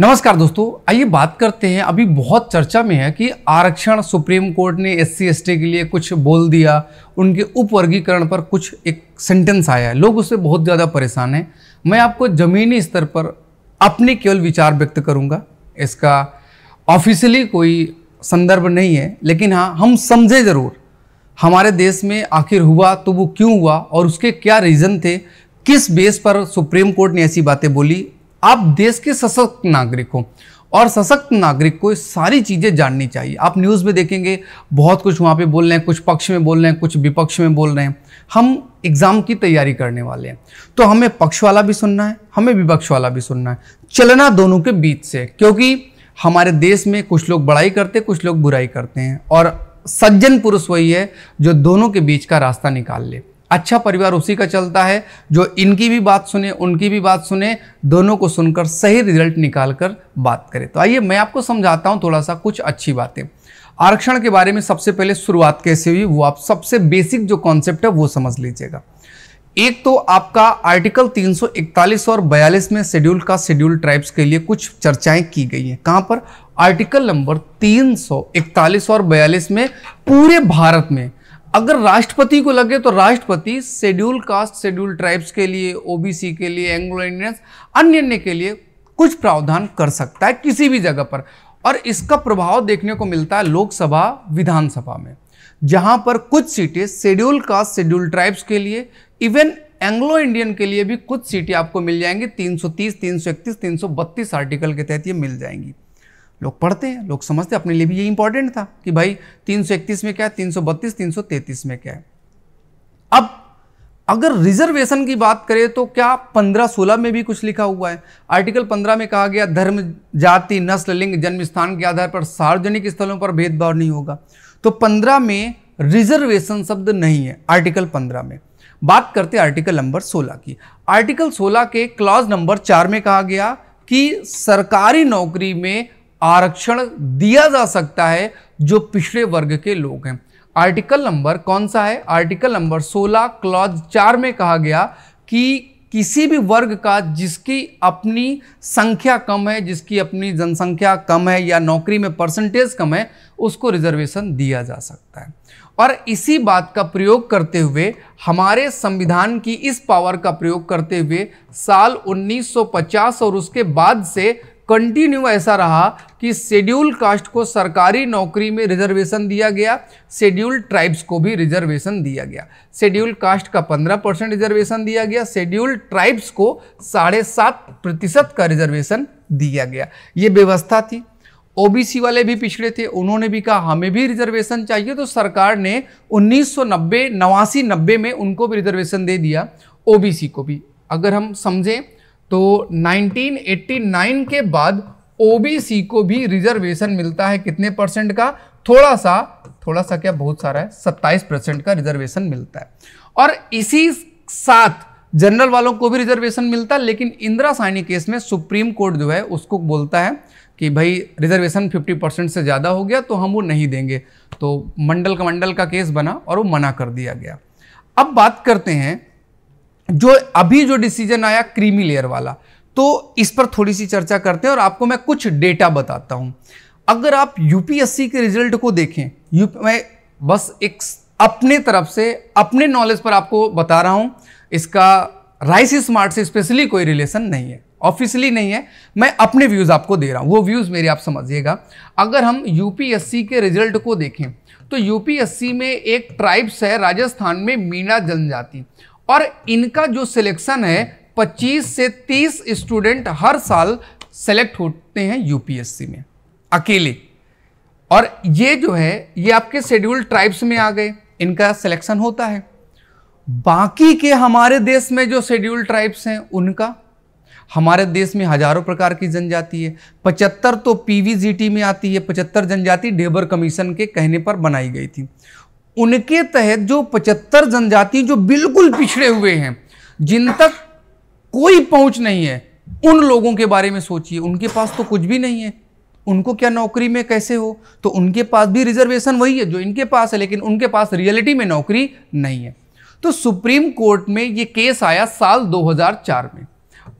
नमस्कार दोस्तों आइए बात करते हैं अभी बहुत चर्चा में है कि आरक्षण सुप्रीम कोर्ट ने एस सी के लिए कुछ बोल दिया उनके उपवर्गीकरण पर कुछ एक सेंटेंस आया है लोग उससे बहुत ज़्यादा परेशान हैं मैं आपको ज़मीनी स्तर पर अपने केवल विचार व्यक्त करूँगा इसका ऑफिशियली कोई संदर्भ नहीं है लेकिन हाँ हम समझे ज़रूर हमारे देश में आखिर हुआ तो वो क्यों हुआ और उसके क्या रीज़न थे किस बेस पर सुप्रीम कोर्ट ने ऐसी बातें बोली आप देश के सशक्त नागरिक हो और सशक्त नागरिक को सारी चीज़ें जाननी चाहिए आप न्यूज़ में देखेंगे बहुत कुछ वहाँ पे बोल रहे हैं कुछ पक्ष में बोल रहे हैं कुछ विपक्ष में बोल रहे हैं हम एग्ज़ाम की तैयारी करने वाले हैं तो हमें पक्ष वाला भी सुनना है हमें विपक्ष वाला भी सुनना है चलना दोनों के बीच से क्योंकि हमारे देश में कुछ लोग बड़ाई करते कुछ लोग बुराई करते हैं और सज्जन पुरुष वही है जो दोनों के बीच का रास्ता निकाल ले अच्छा परिवार उसी का चलता है जो इनकी भी बात सुने उनकी भी बात सुने दोनों को सुनकर सही रिजल्ट निकाल कर बात करें तो आइए मैं आपको समझाता हूँ थोड़ा सा कुछ अच्छी बातें आरक्षण के बारे में सबसे पहले शुरुआत कैसे हुई वो आप सबसे बेसिक जो कॉन्सेप्ट है वो समझ लीजिएगा एक तो आपका आर्टिकल 341 और 42 में शेड्यूल का शेड्यूल ट्राइब्स के लिए कुछ चर्चाएं की गई हैं कहाँ पर आर्टिकल नंबर 341 और 42 में पूरे भारत में अगर राष्ट्रपति को लगे तो राष्ट्रपति शेड्यूल कास्ट शेड्यूल ट्राइब्स के लिए ओबीसी के लिए एंग्लो इंडियंस अन्य अन्य के लिए कुछ प्रावधान कर सकता है किसी भी जगह पर और इसका प्रभाव देखने को मिलता है लोकसभा विधानसभा में जहां पर कुछ सीटें शेड्यूल कास्ट शेड्यूल ट्राइब्स के लिए इवन एंग्लो इंडियन के लिए भी कुछ सीटें आपको मिल जाएंगी 330, 331, 332 आर्टिकल के तहत ये मिल जाएंगी लोग पढ़ते हैं लोग समझते हैं अपने लिए भी ये इंपॉर्टेंट था कि भाई 331 में क्या है 332 333 में क्या है अब अगर रिजर्वेशन की बात करें तो क्या 15-16 में भी कुछ लिखा हुआ है आर्टिकल 15 में कहा गया धर्म जाति नस्ल लिंग जन्म स्थान के आधार पर सार्वजनिक स्थलों पर भेदभाव नहीं होगा तो 15 में रिजर्वेशन शब्द नहीं है आर्टिकल 15 में बात करते आर्टिकल नंबर 16 की आर्टिकल 16 के क्लॉज नंबर 4 में कहा गया कि सरकारी नौकरी में आरक्षण दिया जा सकता है जो पिछड़े वर्ग के लोग हैं आर्टिकल नंबर कौन सा है आर्टिकल नंबर 16 क्लॉज चार में कहा गया कि किसी भी वर्ग का जिसकी अपनी संख्या कम है जिसकी अपनी जनसंख्या कम है या नौकरी में परसेंटेज कम है उसको रिजर्वेशन दिया जा सकता है और इसी बात का प्रयोग करते हुए हमारे संविधान की इस पावर का प्रयोग करते हुए साल 1950 और उसके बाद से कंटिन्यू ऐसा रहा कि शेड्यूल कास्ट को सरकारी नौकरी में रिजर्वेशन दिया गया शेड्यूल ट्राइब्स को भी रिजर्वेशन दिया गया शेड्यूल कास्ट का 15 परसेंट रिजर्वेशन दिया गया शेड्यूल ट्राइब्स को साढ़े सात प्रतिशत का रिजर्वेशन दिया गया ये व्यवस्था थी ओबीसी वाले भी पिछड़े थे उन्होंने भी कहा हमें भी रिजर्वेशन चाहिए तो सरकार ने उन्नीस नवासी नब्बे में उनको भी रिजर्वेशन दे दिया ओबीसी को भी अगर हम समझें तो 1989 के बाद ओबीसी को भी रिजर्वेशन मिलता है कितने परसेंट का थोड़ा सा थोड़ा सा क्या बहुत सारा है 27 परसेंट का रिजर्वेशन मिलता है और इसी साथ जनरल वालों को भी रिजर्वेशन मिलता है लेकिन इंदिरा साइनी केस में सुप्रीम कोर्ट जो है उसको बोलता है कि भाई रिजर्वेशन 50 परसेंट से ज़्यादा हो गया तो हम वो नहीं देंगे तो मंडल का मंडल का केस बना और वो मना कर दिया गया अब बात करते हैं जो अभी जो डिसीजन आया क्रीमी लेयर वाला तो इस पर थोड़ी सी चर्चा करते हैं और आपको मैं कुछ डेटा बताता हूं अगर आप यूपीएससी के रिजल्ट को देखें यू मैं बस एक अपने तरफ से अपने नॉलेज पर आपको बता रहा हूं इसका राइस स्मार्ट से स्पेशली कोई रिलेशन नहीं है ऑफिशियली नहीं है मैं अपने व्यूज़ आपको दे रहा हूँ वो व्यूज़ मेरे आप समझिएगा अगर हम यूपीएससी के रिजल्ट को देखें तो यूपीएससी में एक ट्राइब्स है राजस्थान में मीणा जनजाति और इनका जो सिलेक्शन है 25 से 30 स्टूडेंट हर साल सेलेक्ट होते हैं यूपीएससी में अकेले और ये जो है ये आपके शेड्यूल ट्राइब्स में आ गए इनका सिलेक्शन होता है बाकी के हमारे देश में जो शेड्यूल ट्राइब्स हैं उनका हमारे देश में हजारों प्रकार की जनजाति है पचहत्तर तो पीवीजीटी में आती है पचहत्तर जनजाति डेबर कमीशन के कहने पर बनाई गई थी उनके तहत जो पचहत्तर जनजाति जो बिल्कुल पिछड़े हुए हैं जिन तक कोई पहुंच नहीं है उन लोगों के बारे में सोचिए उनके पास तो कुछ भी नहीं है उनको क्या नौकरी में कैसे हो तो उनके पास भी रिजर्वेशन वही है जो इनके पास है लेकिन उनके पास रियलिटी में नौकरी नहीं है तो सुप्रीम कोर्ट में ये केस आया साल 2004 में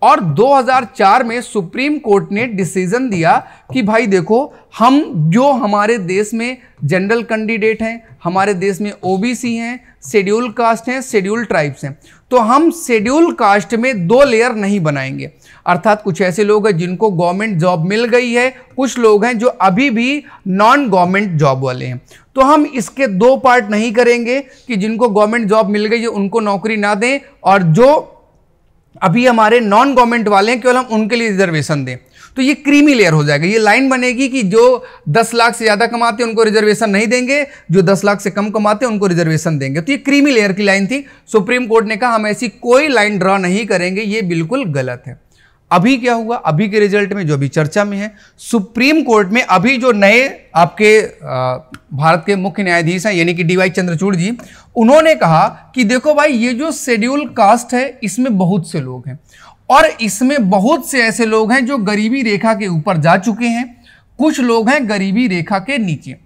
और 2004 में सुप्रीम कोर्ट ने डिसीजन दिया कि भाई देखो हम जो हमारे देश में जनरल कैंडिडेट हैं हमारे देश में ओबीसी हैं शेड्यूल कास्ट हैं शेड्यूल ट्राइब्स हैं तो हम शेड्यूल कास्ट में दो लेयर नहीं बनाएंगे अर्थात कुछ ऐसे लोग हैं जिनको गवर्नमेंट जॉब मिल गई है कुछ लोग हैं जो अभी भी नॉन गवर्नमेंट जॉब वाले हैं तो हम इसके दो पार्ट नहीं करेंगे कि जिनको गवर्नमेंट जॉब मिल गई है उनको नौकरी ना दें और जो अभी हमारे नॉन गवर्नमेंट वाले हैं केवल हम उनके लिए रिजर्वेशन दें तो ये क्रीमी लेयर हो जाएगा ये लाइन बनेगी कि जो 10 लाख से ज़्यादा कमाते हैं उनको रिजर्वेशन नहीं देंगे जो 10 लाख से कम कमाते हैं उनको रिजर्वेशन देंगे तो ये क्रीमी लेयर की लाइन थी सुप्रीम कोर्ट ने कहा हम ऐसी कोई लाइन ड्रॉ नहीं करेंगे ये बिल्कुल गलत है अभी क्या हुआ अभी के रिजल्ट में जो अभी चर्चा में है सुप्रीम कोर्ट में अभी जो नए आपके भारत के मुख्य न्यायाधीश हैं यानी कि डीवाई चंद्रचूड़ जी उन्होंने कहा कि देखो भाई ये जो शेड्यूल कास्ट है इसमें बहुत से लोग हैं और इसमें बहुत से ऐसे लोग हैं जो गरीबी रेखा के ऊपर जा चुके हैं कुछ लोग हैं गरीबी रेखा के नीचे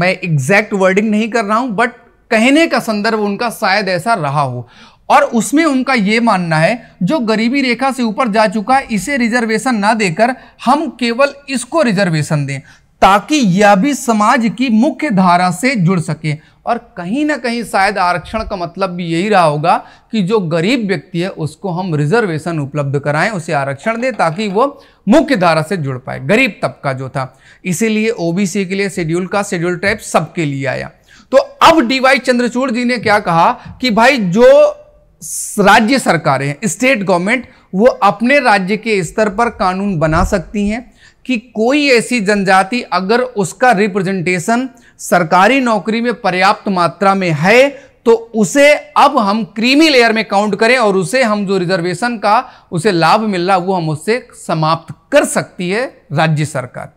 मैं एग्जैक्ट वर्डिंग नहीं कर रहा हूं बट कहने का संदर्भ उनका शायद ऐसा रहा हो और उसमें उनका ये मानना है जो गरीबी रेखा से ऊपर जा चुका है इसे रिजर्वेशन ना देकर हम केवल इसको रिजर्वेशन दें ताकि यह भी समाज की मुख्य धारा से जुड़ सके और कहीं ना कहीं शायद आरक्षण का मतलब भी यही रहा होगा कि जो गरीब व्यक्ति है उसको हम रिजर्वेशन उपलब्ध कराएं उसे आरक्षण दें ताकि वो मुख्य धारा से जुड़ पाए गरीब तबका जो था इसीलिए ओबीसी के लिए शेड्यूल का शेड्यूल टाइप सबके लिए आया तो अब डीवाई चंद्रचूड़ जी ने क्या कहा कि भाई जो राज्य सरकारें स्टेट गवर्नमेंट वो अपने राज्य के स्तर पर कानून बना सकती हैं कि कोई ऐसी जनजाति अगर उसका रिप्रेजेंटेशन सरकारी नौकरी में पर्याप्त मात्रा में है तो उसे अब हम क्रीमी लेयर में काउंट करें और उसे हम जो रिजर्वेशन का उसे लाभ मिल रहा वो हम उससे समाप्त कर सकती है राज्य सरकार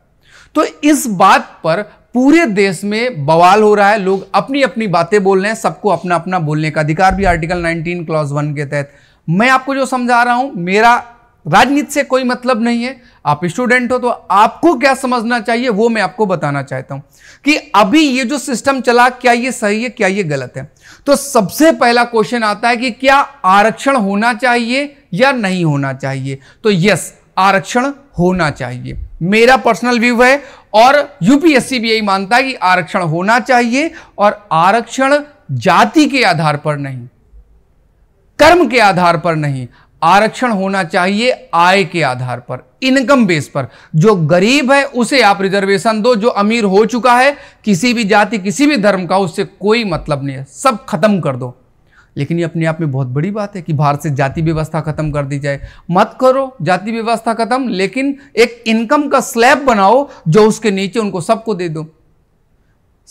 तो इस बात पर पूरे देश में बवाल हो रहा है लोग अपनी अपनी बातें बोल रहे हैं सबको अपना अपना बोलने का अधिकार भी आर्टिकल 19 क्लॉज वन के तहत मैं आपको जो समझा रहा हूं मेरा राजनीति से कोई मतलब नहीं है आप स्टूडेंट हो तो आपको क्या समझना चाहिए वो मैं आपको बताना चाहता हूं कि अभी ये जो सिस्टम चला क्या ये सही है क्या ये गलत है तो सबसे पहला क्वेश्चन आता है कि क्या आरक्षण होना चाहिए या नहीं होना चाहिए तो यस आरक्षण होना चाहिए मेरा पर्सनल व्यू है और यूपीएससी भी यही मानता है कि आरक्षण होना चाहिए और आरक्षण जाति के आधार पर नहीं कर्म के आधार पर नहीं आरक्षण होना चाहिए आय के आधार पर इनकम बेस पर जो गरीब है उसे आप रिजर्वेशन दो जो अमीर हो चुका है किसी भी जाति किसी भी धर्म का उससे कोई मतलब नहीं है सब खत्म कर दो लेकिन ये अपने आप में बहुत बड़ी बात है कि भारत से जाति व्यवस्था खत्म कर दी जाए मत करो जाति व्यवस्था खत्म लेकिन एक इनकम का स्लैब बनाओ जो उसके नीचे उनको सबको दे दो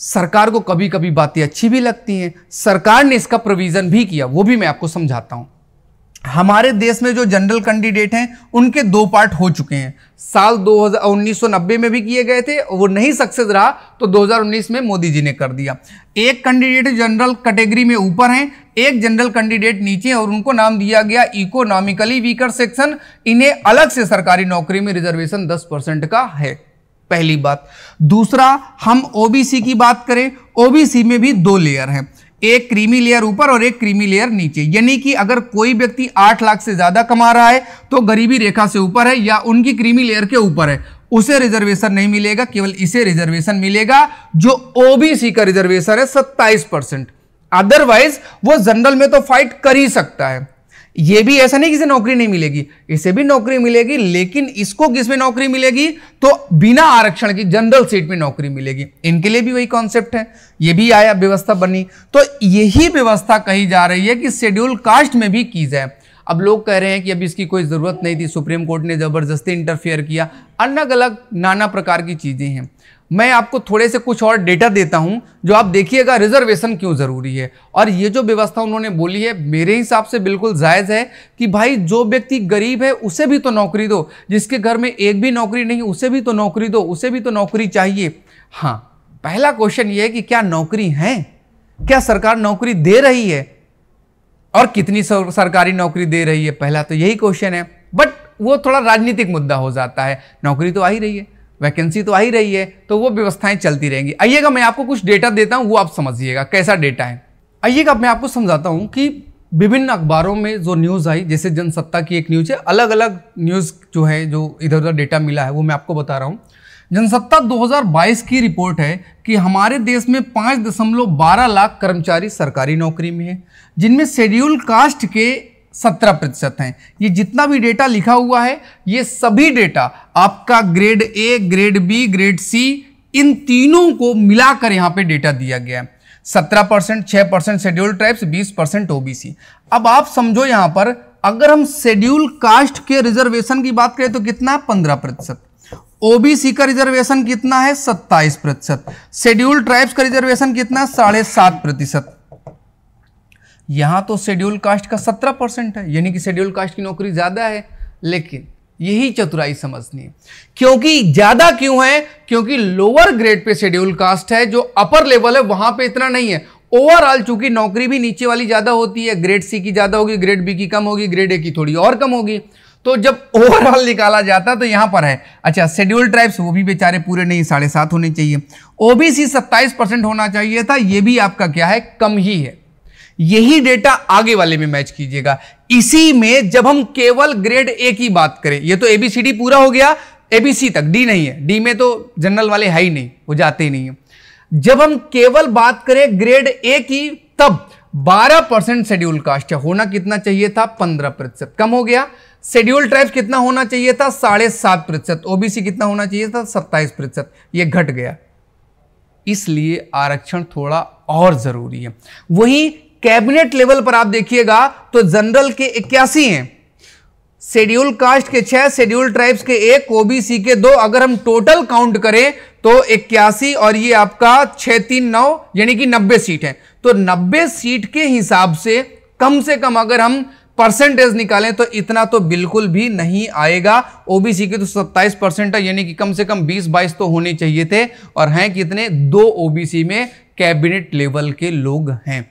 सरकार को कभी कभी बातें अच्छी भी लगती हैं सरकार ने इसका प्रोविज़न भी किया वो भी मैं आपको समझाता हूं हमारे देश में जो जनरल कैंडिडेट हैं उनके दो पार्ट हो चुके हैं साल 2019-90 में भी किए गए थे वो नहीं सक्सेस रहा तो 2019 में मोदी जी ने कर दिया एक कैंडिडेट जनरल कैटेगरी में ऊपर हैं एक जनरल कैंडिडेट नीचे और उनको नाम दिया गया इकोनॉमिकली वीकर सेक्शन इन्हें अलग से सरकारी नौकरी में रिजर्वेशन दस परसेंट का है पहली बात दूसरा हम ओबीसी की बात करें ओबीसी में भी दो लेयर हैं एक क्रीमी लेयर ऊपर और एक क्रीमी लेयर नीचे यानी कि अगर कोई व्यक्ति आठ लाख से ज्यादा कमा रहा है तो गरीबी रेखा से ऊपर है या उनकी क्रीमी लेयर के ऊपर है उसे रिजर्वेशन नहीं मिलेगा केवल इसे रिजर्वेशन मिलेगा जो ओबीसी का रिजर्वेशन है सत्ताईस परसेंट अदरवाइज वो जनरल में तो फाइट कर ही सकता है ये भी ऐसा नहीं किसे नौकरी नहीं मिलेगी इसे भी नौकरी मिलेगी लेकिन इसको किस में नौकरी मिलेगी तो बिना आरक्षण की जनरल सीट में नौकरी मिलेगी इनके लिए भी वही कॉन्सेप्ट है ये भी आया व्यवस्था बनी तो यही व्यवस्था कही जा रही है कि शेड्यूल कास्ट में भी की जाए अब लोग कह रहे हैं कि अब इसकी कोई ज़रूरत नहीं थी सुप्रीम कोर्ट ने ज़बरदस्ती इंटरफेयर किया अलग अलग नाना प्रकार की चीज़ें हैं मैं आपको थोड़े से कुछ और डेटा देता हूं जो आप देखिएगा रिजर्वेशन क्यों ज़रूरी है और ये जो व्यवस्था उन्होंने बोली है मेरे हिसाब से बिल्कुल जायज़ है कि भाई जो व्यक्ति गरीब है उसे भी तो नौकरी दो जिसके घर में एक भी नौकरी नहीं उसे भी तो नौकरी दो उसे भी तो नौकरी चाहिए हाँ पहला क्वेश्चन ये है कि क्या नौकरी है क्या सरकार नौकरी दे रही है और कितनी सरकारी नौकरी दे रही है पहला तो यही क्वेश्चन है बट वो थोड़ा राजनीतिक मुद्दा हो जाता है नौकरी तो आ ही रही है वैकेंसी तो आ ही रही है तो वो व्यवस्थाएं चलती रहेंगी आइएगा मैं आपको कुछ डेटा देता हूँ वो आप समझिएगा कैसा डेटा है आइएगा मैं आपको समझाता हूँ कि विभिन्न अखबारों में जो न्यूज़ आई जैसे जनसत्ता की एक न्यूज़ है अलग अलग न्यूज़ जो है जो इधर उधर डेटा मिला है वो मैं आपको बता रहा हूँ जनसत्ता 2022 की रिपोर्ट है कि हमारे देश में पाँच दशमलव बारह लाख कर्मचारी सरकारी नौकरी में हैं जिनमें शेड्यूल कास्ट के सत्रह प्रतिशत हैं ये जितना भी डेटा लिखा हुआ है ये सभी डेटा आपका grade A grade B grade C इन तीनों को मिलाकर यहाँ पे डेटा दिया गया है सत्रह परसेंट छः परसेंट शेड्यूल ट्राइब्स बीस परसेंट ओ अब आप समझो यहाँ पर अगर हम शेड्यूल कास्ट के रिजर्वेशन की बात करें तो कितना पंद्रह प्रतिशत ओबीसी का रिजर्वेशन कितना है सत्ताईस प्रतिशत शेड्यूल ट्राइब्स का रिजर्वेशन कितना साढ़े सात प्रतिशत यहाँ तो शेड्यूल कास्ट का सत्रह परसेंट है यानी कि शेड्यूल कास्ट की नौकरी ज़्यादा है लेकिन यही चतुराई समझनी है क्योंकि ज़्यादा क्यों है क्योंकि लोअर ग्रेड पे शेड्यूल कास्ट है जो अपर लेवल है वहाँ पे इतना नहीं है ओवरऑल चूंकि नौकरी भी नीचे वाली ज़्यादा होती है ग्रेड सी की ज़्यादा होगी ग्रेड बी की कम होगी ग्रेड ए की थोड़ी और कम होगी तो जब ओवरऑल निकाला जाता है तो यहाँ पर है अच्छा शेड्यूल ट्राइब्स वो भी बेचारे पूरे नहीं साढ़े सात होने चाहिए ओबीसी सत्ताईस परसेंट होना चाहिए था ये भी आपका क्या है कम ही है यही डेटा आगे वाले में मैच कीजिएगा इसी में जब हम केवल ग्रेड ए की बात करें ये तो एबीसीडी पूरा हो गया एबीसी तक डी नहीं है डी में तो जनरल वाले है ही नहीं वो जाते ही नहीं है जब हम केवल बात करें ग्रेड ए की तब 12 परसेंट शेड्यूल कास्ट होना कितना चाहिए था 15 प्रतिशत कम हो गया शेड्यूल ट्राइब कितना होना चाहिए था साढ़े सात प्रतिशत ओबीसी कितना होना चाहिए था सत्ताईस प्रतिशत ये घट गया इसलिए आरक्षण थोड़ा और ज़रूरी है वहीं कैबिनेट लेवल पर आप देखिएगा तो जनरल के इक्यासी हैं शेड्यूल कास्ट के छह शेड्यूल ट्राइब्स के एक ओबीसी के दो अगर हम टोटल काउंट करें तो इक्यासी और ये आपका छह तीन नौ यानी कि नब्बे सीट है तो नब्बे सीट के हिसाब से कम से कम अगर हम परसेंटेज निकालें तो इतना तो बिल्कुल भी नहीं आएगा ओबीसी के तो 27 परसेंट है यानी कि कम से कम 20-22 तो होने चाहिए थे और हैं कितने दो ओबीसी में कैबिनेट लेवल के लोग हैं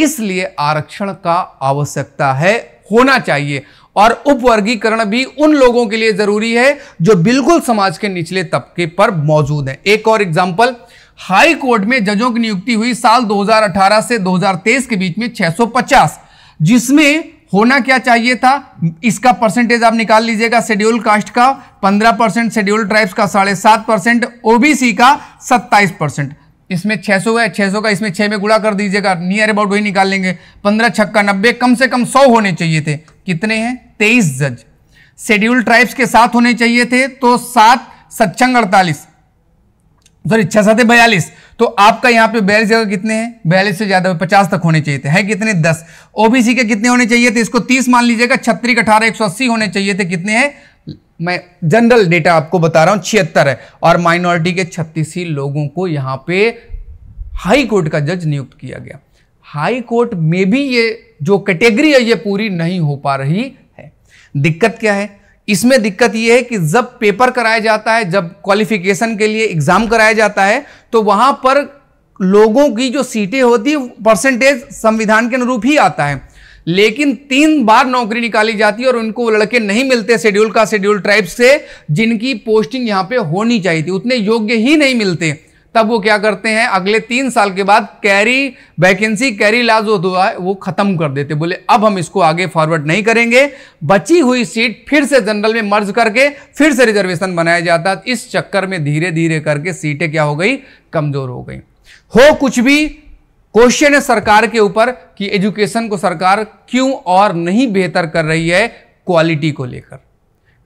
इसलिए आरक्षण का आवश्यकता है होना चाहिए और उपवर्गीकरण भी उन लोगों के लिए जरूरी है जो बिल्कुल समाज के निचले तबके पर मौजूद हैं एक और एग्जाम्पल हाई कोर्ट में जजों की नियुक्ति हुई साल 2018 से 2023 के बीच में 650 जिसमें होना क्या चाहिए था इसका परसेंटेज आप निकाल लीजिएगा शेड्यूल कास्ट का 15 परसेंट शेड्यूल ट्राइब्स का साढ़े सात परसेंट ओबीसी का 27 परसेंट इसमें 600 सौ है छः का इसमें छः में गुड़ा कर दीजिएगा नियर अबाउट वही निकाल लेंगे पंद्रह छक्का नब्बे कम से कम सौ होने चाहिए थे कितने हैं तेईस जज शेड्यूल ट्राइब्स के साथ होने चाहिए थे तो सात सच्चंग अड़तालीस सॉरी छह सात बयालीस तो आपका यहाँ पे बयालीस जगह कितने हैं बयालीस से ज्यादा पचास तक होने चाहिए थे है कितने दस ओबीसी के कितने होने चाहिए थे इसको तीस मान लीजिएगा छत्तीस अठारह एक सौ अस्सी होने चाहिए थे कितने हैं मैं जनरल डेटा आपको बता रहा हूं छिहत्तर है और माइनॉरिटी के छत्तीस ही लोगों को यहाँ पे हाई कोर्ट का जज नियुक्त किया गया हाई कोर्ट में भी ये जो कैटेगरी है ये पूरी नहीं हो पा रही है दिक्कत क्या है इसमें दिक्कत यह है कि जब पेपर कराया जाता है जब क्वालिफिकेशन के लिए एग्जाम कराया जाता है तो वहां पर लोगों की जो सीटें होती परसेंटेज संविधान के अनुरूप ही आता है लेकिन तीन बार नौकरी निकाली जाती है और उनको लड़के नहीं मिलते शेड्यूल का शेड्यूल ट्राइब से जिनकी पोस्टिंग यहां पे होनी चाहिए थी उतने योग्य ही नहीं मिलते तब वो क्या करते हैं अगले तीन साल के बाद कैरी वैकेंसी कैरी लाज जो है वो खत्म कर देते बोले अब हम इसको आगे फॉरवर्ड नहीं करेंगे बची हुई सीट फिर से जनरल में मर्ज करके फिर से रिजर्वेशन बनाया जाता इस चक्कर में धीरे धीरे करके सीटें क्या हो गई कमजोर हो गई हो कुछ भी क्वेश्चन है सरकार के ऊपर कि एजुकेशन को सरकार क्यों और नहीं बेहतर कर रही है क्वालिटी को लेकर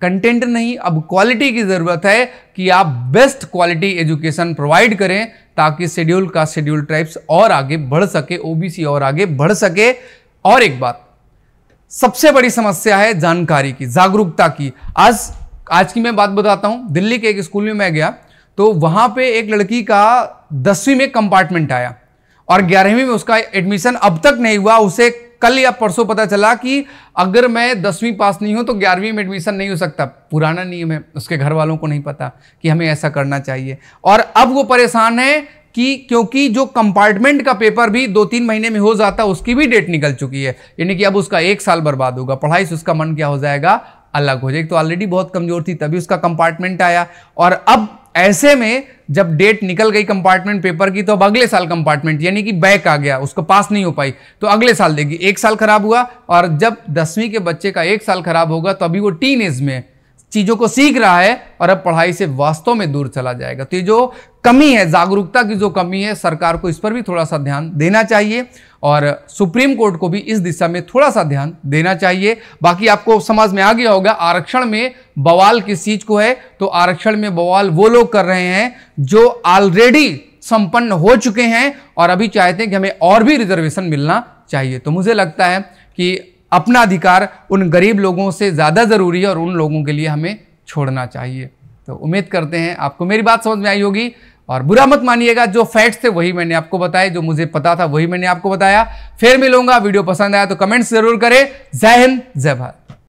कंटेंट नहीं अब क्वालिटी की ज़रूरत है कि आप बेस्ट क्वालिटी एजुकेशन प्रोवाइड करें ताकि शेड्यूल का शेड्यूल ट्राइब्स और आगे बढ़ सके ओबीसी और आगे बढ़ सके और एक बात सबसे बड़ी समस्या है जानकारी की जागरूकता की आज आज की मैं बात बताता हूँ दिल्ली के एक स्कूल में मैं गया तो वहां पे एक लड़की का दसवीं में कंपार्टमेंट आया और ग्यारहवीं में उसका एडमिशन अब तक नहीं हुआ उसे कल या परसों पता चला कि अगर मैं दसवीं पास नहीं हूं तो ग्यारहवीं में एडमिशन नहीं हो सकता पुराना नियम है उसके घर वालों को नहीं पता कि हमें ऐसा करना चाहिए और अब वो परेशान है कि क्योंकि जो कंपार्टमेंट का पेपर भी दो तीन महीने में हो जाता है उसकी भी डेट निकल चुकी है यानी कि अब उसका एक साल बर्बाद होगा पढ़ाई से उसका मन क्या हो जाएगा अलग हो जाएगी तो ऑलरेडी बहुत कमज़ोर थी तभी उसका कंपार्टमेंट आया और अब ऐसे में जब डेट निकल गई कंपार्टमेंट पेपर की तो अब अगले साल कंपार्टमेंट यानी कि बैक आ गया उसको पास नहीं हो पाई तो अगले साल देगी एक साल खराब हुआ और जब दसवीं के बच्चे का एक साल खराब होगा तो अभी वो टीन एज में चीज़ों को सीख रहा है और अब पढ़ाई से वास्तव में दूर चला जाएगा तो ये जो कमी है जागरूकता की जो कमी है सरकार को इस पर भी थोड़ा सा ध्यान देना चाहिए और सुप्रीम कोर्ट को भी इस दिशा में थोड़ा सा ध्यान देना चाहिए बाकी आपको समाज में आ गया होगा आरक्षण में बवाल किस चीज को है तो आरक्षण में बवाल वो लोग कर रहे हैं जो ऑलरेडी संपन्न हो चुके हैं और अभी चाहते हैं कि हमें और भी रिजर्वेशन मिलना चाहिए तो मुझे लगता है कि अपना अधिकार उन गरीब लोगों से ज़्यादा ज़रूरी है और उन लोगों के लिए हमें छोड़ना चाहिए तो उम्मीद करते हैं आपको मेरी बात समझ में आई होगी और बुरा मत मानिएगा जो फैक्ट्स थे वही मैंने आपको बताए जो मुझे पता था वही मैंने आपको बताया फिर मिलूंगा वीडियो पसंद आया तो कमेंट्स जरूर करें जय हिंद जय भारत